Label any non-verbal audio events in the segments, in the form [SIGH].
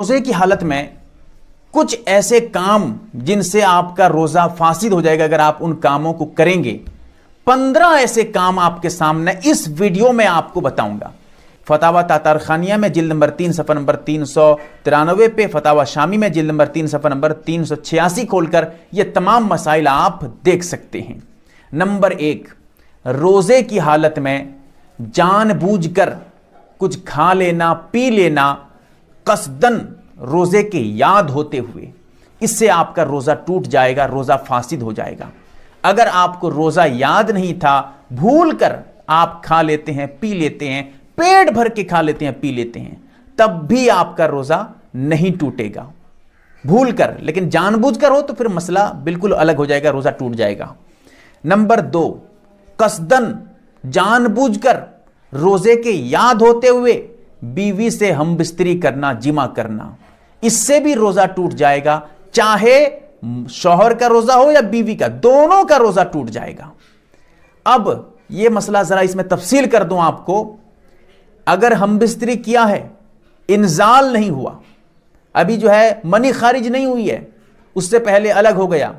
रोजे की हालत में कुछ ऐसे काम जिनसे आपका रोजा फासिद हो जाएगा अगर आप उन कामों को करेंगे पंद्रह ऐसे काम आपके सामने इस वीडियो में आपको बताऊंगा फतावा तातार खानिया में जिल नंबर तीन सफ़र नंबर तीन सौ तिरानवे पे फतावा शामी में जिल नंबर तीन सफ़र नंबर तीन सौ छियासी खोलकर यह तमाम मसाइल आप देख सकते हैं नंबर एक रोज़े की हालत में जानबूझकर कुछ खा लेना पी लेना कसदन रोज़े के याद होते हुए इससे आपका रोज़ा टूट जाएगा रोज़ा फासिद हो जाएगा अगर आपको रोज़ा याद नहीं था भूल कर आप खा लेते हैं पी लेते हैं पेट भर के खा लेते हैं पी लेते हैं तब भी आपका रोज़ा नहीं टूटेगा भूल कर लेकिन जानबूझ कर हो तो फिर मसला बिल्कुल अलग हो जाएगा रोज़ा टूट जाएगा नंबर दो कसदन जानबूझकर रोज़े के याद होते हुए बीवी से हम बिस्तरी करना जिमा करना इससे भी रोजा टूट जाएगा चाहे शौहर का रोजा हो या बीवी का दोनों का रोजा टूट जाएगा अब यह मसला जरा इसमें तफसील कर दूं आपको अगर हम बिस्तरी किया है इंजाल नहीं हुआ अभी जो है मनी खारिज नहीं हुई है उससे पहले अलग हो गया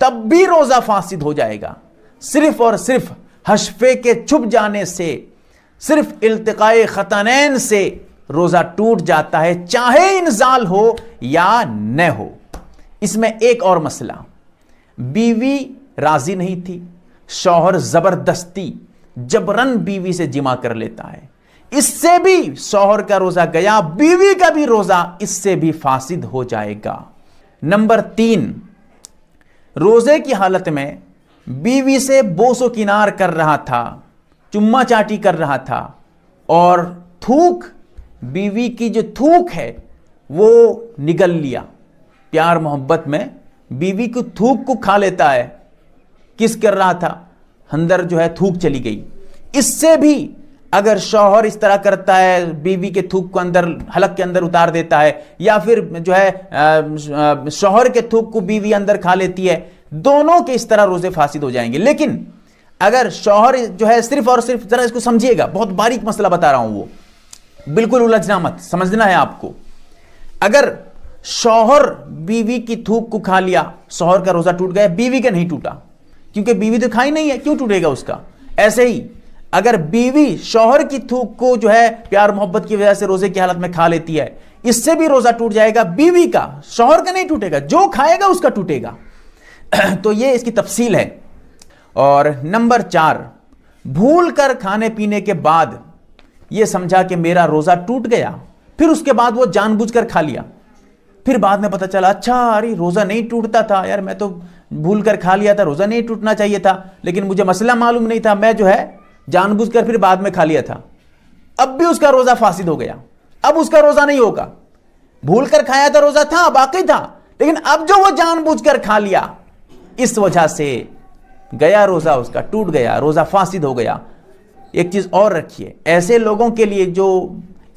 तब भी रोजा फासिद हो जाएगा सिर्फ और सिर्फ हशफे के छुप जाने से सिर्फ इल्तकाय खतनैन से रोज़ा टूट जाता है चाहे इंजाल हो या न हो इसमें एक और मसला बीवी राज़ी नहीं थी शौहर ज़बरदस्ती जबरन बीवी से जिमा कर लेता है इससे भी शौहर का रोज़ा गया बीवी का भी रोज़ा इससे भी फासिद हो जाएगा नंबर तीन रोज़े की हालत में बीवी से बोसो किनार कर रहा था चुम्मा चाटी कर रहा था और थूक बीवी की जो थूक है वो निगल लिया प्यार मोहब्बत में बीवी को थूक को खा लेता है किस कर रहा था अंदर जो है थूक चली गई इससे भी अगर शौहर इस तरह करता है बीवी के थूक को अंदर हलक के अंदर उतार देता है या फिर जो है शौहर के थूक को बीवी अंदर खा लेती है दोनों के इस तरह रोज़े फासिद हो जाएंगे लेकिन अगर शौहर जो है सिर्फ और सिर्फ जरा इसको समझिएगा बहुत बारीक मसला बता रहा हूं वो बिल्कुल उलझना मत समझना है आपको अगर शौहर बीवी की थूक को खा लिया शौहर का रोजा टूट गया बीवी का नहीं टूटा क्योंकि बीवी तो खाई नहीं है क्यों टूटेगा उसका ऐसे ही अगर बीवी शौहर की थूक को जो है प्यार मोहब्बत की वजह से रोजे की हालत में खा लेती है इससे भी रोजा टूट जाएगा बीवी का शौहर का नहीं टूटेगा जो खाएगा उसका टूटेगा [CLEARS THROAT] तो ये इसकी तफसील है और नंबर चार भूल कर खाने पीने के बाद यह समझा कि मेरा रोज़ा टूट गया फिर उसके बाद वो जानबूझकर खा लिया फिर बाद में पता चला अच्छा अरे रोज़ा नहीं टूटता था यार मैं तो भूल कर खा लिया था रोज़ा नहीं टूटना चाहिए था लेकिन मुझे मसला मालूम नहीं था मैं जो है जानबूझकर फिर बाद में खा लिया था अब भी उसका रोज़ा फासिद हो गया अब उसका रोज़ा नहीं होगा भूल कर खाया था रोज़ा था बाकी था लेकिन अब जो वो जानबूझकर खा लिया इस वजह से गया रोज़ा उसका टूट गया रोज़ा फासिद हो गया एक चीज़ और रखिए ऐसे लोगों के लिए जो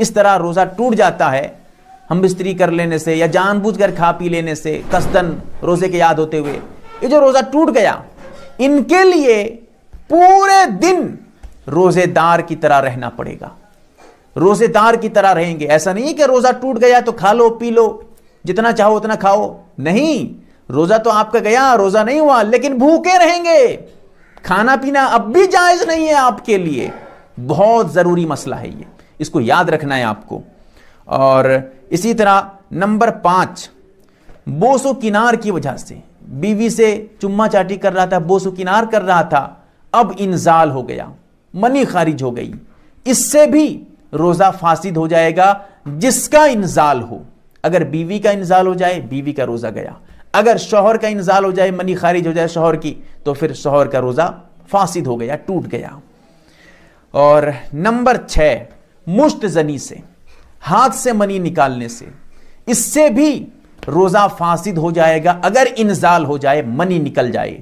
इस तरह रोज़ा टूट जाता है हम बिस्तरी कर लेने से या जानबूझकर खा पी लेने से कस्तन रोज़े के याद होते हुए ये जो रोज़ा टूट गया इनके लिए पूरे दिन रोज़ेदार की तरह रहना पड़ेगा रोज़ेदार की तरह रहेंगे ऐसा नहीं कि रोज़ा टूट गया तो खा लो पी लो जितना चाहो उतना खाओ नहीं रोज़ा तो आपका गया रोज़ा नहीं हुआ लेकिन भूखे रहेंगे खाना पीना अब भी जायज़ नहीं है आपके लिए बहुत ज़रूरी मसला है ये इसको याद रखना है आपको और इसी तरह नंबर पांच बोसो किनार की वजह से बीवी से चुम्मा चाटी कर रहा था बोसो किनार कर रहा था अब इंजाल हो गया मनी खारिज हो गई इससे भी रोज़ा फासिद हो जाएगा जिसका इंजाल हो अगर बीवी का इंजाल हो जाए बीवी का रोज़ा गया अगर शोहर का इंजाल हो जाए मनी खारिज हो जाए शोहर की तो फिर शोहर का रोज़ा फासिद हो गया टूट गया और नंबर छ मुश्त जनी से हाथ से मनी निकालने से इससे भी रोज़ा फासिद हो जाएगा अगर इंजाल हो जाए मनी निकल जाए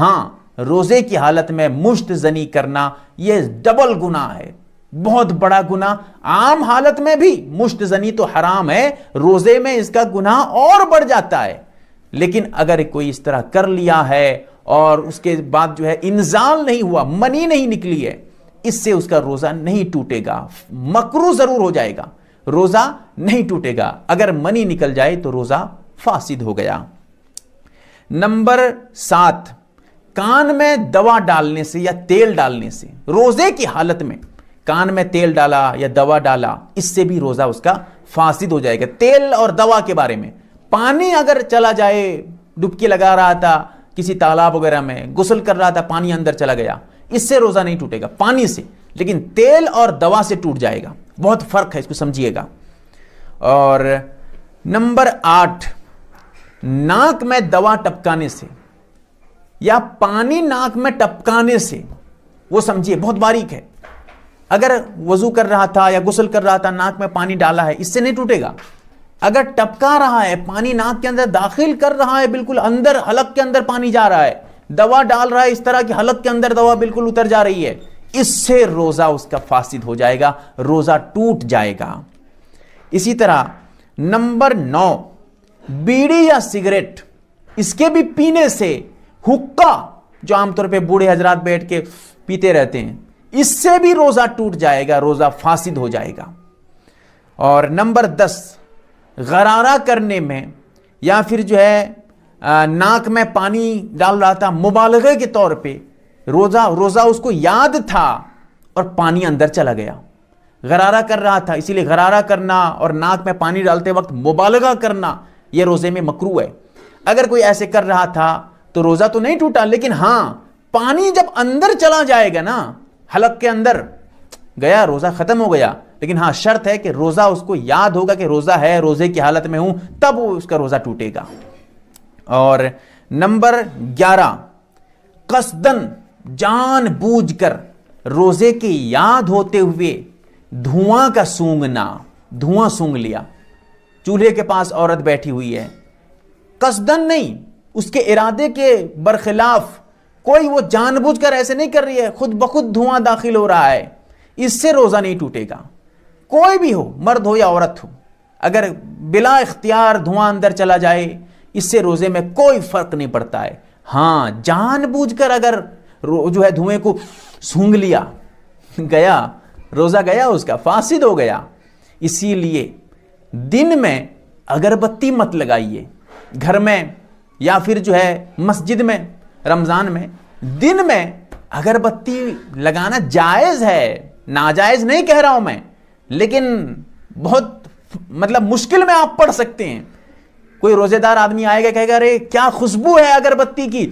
हां रोज़े की हालत में मुश्त जनी करना यह डबल गुना है बहुत बड़ा गुना आम हालत में भी मुश्त जनी तो हराम है रोज़े में इसका गुना और बढ़ जाता है लेकिन अगर कोई इस तरह कर लिया है और उसके बाद जो है इंजाल नहीं हुआ मनी नहीं निकली है इससे उसका रोज़ा नहीं टूटेगा मकरू ज़रूर हो जाएगा रोज़ा नहीं टूटेगा अगर मनी निकल जाए तो रोज़ा फासिद हो गया नंबर सात कान में दवा डालने से या तेल डालने से रोज़े की हालत में कान में तेल डाला या दवा डाला इससे भी रोज़ा उसका फासिद हो जाएगा तेल और दवा के बारे में पानी अगर चला जाए डुबकी लगा रहा था किसी तालाब वगैरह में गुसल कर रहा था पानी अंदर चला गया इससे रोज़ा नहीं टूटेगा पानी से लेकिन तेल और दवा से टूट जाएगा बहुत फ़र्क है इसको समझिएगा और नंबर आठ नाक में दवा टपकाने से या पानी नाक में टपकाने से वो समझिए बहुत बारीक है अगर वजू कर रहा था या गुसल कर रहा था नाक में पानी डाला है इससे नहीं टूटेगा अगर टपका रहा है पानी नाक के अंदर दाखिल कर रहा है बिल्कुल अंदर हलक के अंदर पानी जा रहा है दवा डाल रहा है इस तरह की हलक के अंदर दवा बिल्कुल उतर जा रही है इससे रोजा उसका फासिद हो जाएगा रोजा टूट जाएगा इसी तरह नंबर नौ बीड़ी या सिगरेट इसके भी पीने से हुक्का जो आमतौर पे बूढ़े हजरात बैठ के पीते रहते हैं इससे भी रोजा टूट जाएगा रोजा फासिद हो जाएगा और नंबर दस गरारा करने में या फिर जो है नाक में पानी डाल रहा था मुबालगे के तौर पे रोज़ा रोज़ा उसको याद था और पानी अंदर चला गया गरारा कर रहा था इसीलिए गरारा करना और नाक में पानी डालते वक्त मुबालगा करना यह रोज़े में मकरू है अगर कोई ऐसे कर रहा था तो रोज़ा तो नहीं टूटा लेकिन हाँ पानी जब अंदर चला जाएगा ना हलक के अंदर गया रोज़ा ख़त्म हो गया लेकिन हाँ शर्त है कि रोज़ा उसको याद होगा कि रोज़ा है रोज़े की हालत में हूं तब वो उसका रोज़ा टूटेगा और नंबर ग्यारह कसदन कर रोज़े की याद होते हुए धुआं का सूंघना धुआं सूंघ लिया चूल्हे के पास औरत बैठी हुई है कसदन नहीं उसके इरादे के बरखिलाफ कोई वो जानबूझकर ऐसे नहीं कर रही है खुद बखुद धुआं दाखिल हो रहा है इससे रोज़ा नहीं टूटेगा कोई भी हो मर्द हो या औरत हो अगर बिला इख्तियार धुआं अंदर चला जाए इससे रोज़े में कोई फ़र्क नहीं पड़ता है हाँ जानबूझकर अगर जो है धुएं को सूंघ लिया गया रोज़ा गया उसका फासिद हो गया इसीलिए दिन में अगरबत्ती मत लगाइए घर में या फिर जो है मस्जिद में रमज़ान में दिन में अगरबत्ती लगाना जायज़ है नाजायज़ नहीं कह रहा हूँ मैं लेकिन बहुत मतलब मुश्किल में आप पढ़ सकते हैं कोई रोजेदार आदमी आएगा कहेगा अरे क्या खुशबू है अगरबत्ती की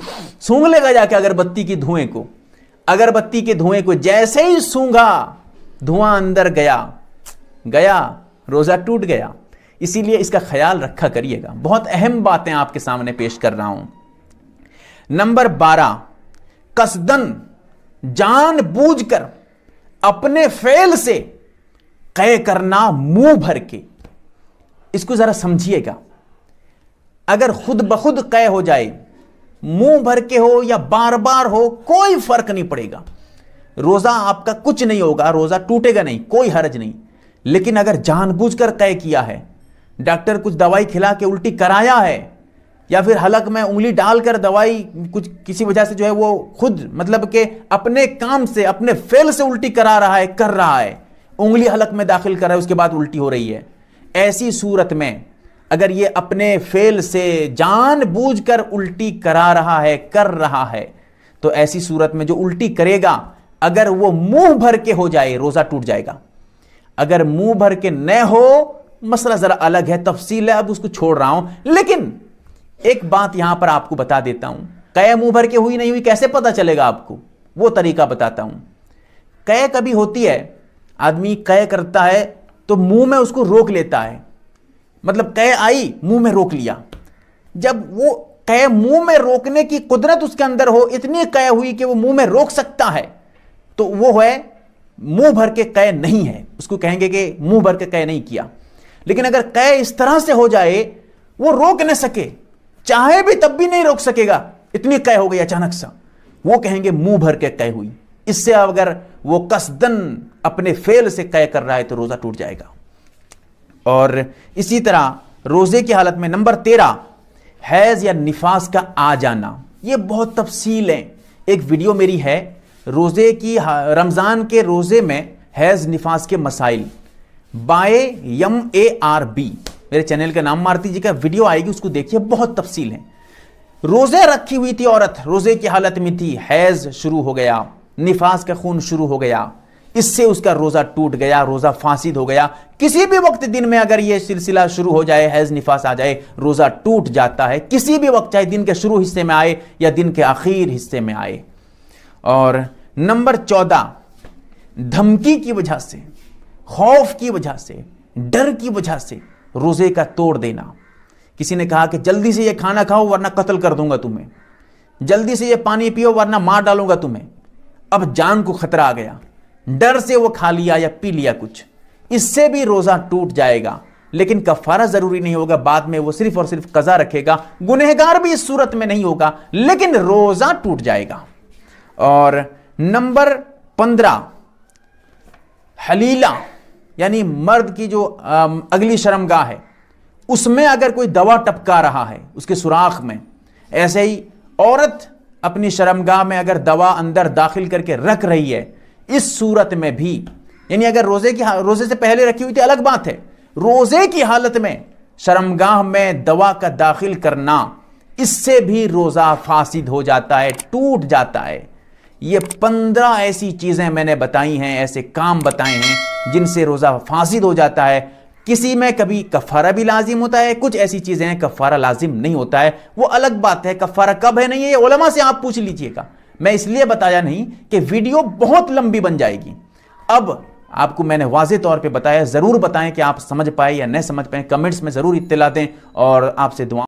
सूंघ लेगा जाके अगरबत्ती की धुएं को अगरबत्ती के धुएं को जैसे ही सूंघा धुआं अंदर गया गया रोजा टूट गया इसीलिए इसका ख्याल रखा करिएगा बहुत अहम बातें आपके सामने पेश कर रहा हूं नंबर बारह कसदन जान कर अपने फेल से कै करना मुंह भर के इसको जरा समझिएगा अगर खुद ब खुद कै हो जाए मुंह भर के हो या बार बार हो कोई फर्क नहीं पड़ेगा रोजा आपका कुछ नहीं होगा रोजा टूटेगा नहीं कोई हर्ज नहीं लेकिन अगर जानबूझकर कर किया है डॉक्टर कुछ दवाई खिला के उल्टी कराया है या फिर हलक में उंगली डालकर दवाई कुछ किसी वजह से जो है वो खुद मतलब के अपने काम से अपने फेल से उल्टी करा रहा है कर रहा है उंगली हलक में दाखिल करा है उसके बाद उल्टी हो रही है ऐसी सूरत में अगर ये अपने फेल से जानबूझकर उल्टी करा रहा है कर रहा है तो ऐसी सूरत में जो उल्टी करेगा अगर वो मुंह भर के हो जाए रोजा टूट जाएगा अगर मुंह भर के न हो मसला जरा अलग है तफसील है अब उसको छोड़ रहा हूं लेकिन एक बात यहां पर आपको बता देता हूं कह मुंह भर के हुई नहीं हुई कैसे पता चलेगा आपको वो तरीका बताता हूं कह कभी होती है आदमी कय करता है तो मुंह में उसको रोक लेता है मतलब कह आई मुंह में रोक लिया जब वो कह मुंह में रोकने की कुदरत उसके अंदर हो इतनी कय हुई कि वो मुंह में रोक सकता है तो वो है मुंह भर के कह नहीं है उसको कहेंगे कि मुंह भर के कह नहीं किया लेकिन अगर कय इस तरह से हो जाए वो रोक न सके चाहे भी तब भी नहीं रोक सकेगा इतनी कह हो गई अचानक सा वो कहेंगे मुंह भर के कह हुई इससे अगर वो कसदन अपने फेल से कय कर रहा है तो रोज़ा टूट जाएगा और इसी तरह रोज़े की हालत में नंबर तेरह हैज़ या निफास का आ जाना ये बहुत तफसील है एक वीडियो मेरी है रोज़े की रमज़ान के रोज़े में हैज़ निफास के मसाइल by M A R B मेरे चैनल का नाम मारती जी का वीडियो आएगी उसको देखिए बहुत तफसील है रोज़े रखी हुई थी औरत रोज़े की हालत में थी हैज़ शुरू हो गया निफास का खून शुरू हो गया इससे उसका रोज़ा टूट गया रोज़ा फांसिद हो गया किसी भी वक्त दिन में अगर यह सिलसिला शुरू हो जाए हैज़ निफास आ जाए रोज़ा टूट जाता है किसी भी वक्त चाहे दिन के शुरू हिस्से में आए या दिन के आखिर हिस्से में आए और नंबर चौदह धमकी की वजह से खौफ की वजह से डर की वजह से रोज़े का तोड़ देना किसी ने कहा कि जल्दी से यह खाना खाओ वरना कत्ल कर दूंगा तुम्हें जल्दी से यह पानी पियो वरना मार डालूंगा तुम्हें अब जान को खतरा आ गया डर से वो खा लिया या पी लिया कुछ इससे भी रोज़ा टूट जाएगा लेकिन कफारा ज़रूरी नहीं होगा बाद में वो सिर्फ और सिर्फ कज़ा रखेगा गुनहगार भी इस सूरत में नहीं होगा लेकिन रोज़ा टूट जाएगा और नंबर पंद्रह हलीला यानी मर्द की जो अगली शर्मगा है उसमें अगर कोई दवा टपका रहा है उसके सुराख में ऐसे ही औरत अपनी शर्मगाह में अगर दवा अंदर दाखिल करके रख रही है इस सूरत में भी यानी अगर रोजे की रोजे से पहले रखी हुई थी अलग बात है रोजे की हालत में शर्मगाह में दवा का दाखिल करना इससे भी रोजा फासिद हो जाता है टूट जाता है ये पंद्रह ऐसी चीजें मैंने बताई हैं ऐसे काम बताए हैं जिनसे रोजा फासिद हो जाता है किसी में कभी कफारा भी लाजिम होता है कुछ ऐसी चीजें हैं कफारा लाजिम नहीं होता है वो अलग बात है कफारा कब है नहीं है ओलमा से आप पूछ लीजिएगा मैं इसलिए बताया नहीं कि वीडियो बहुत लंबी बन जाएगी अब आपको मैंने वाजे तौर पे बताया ज़रूर बताएं कि आप समझ पाए या नहीं समझ पाए कमेंट्स में ज़रूर इतला दें और आपसे दुआ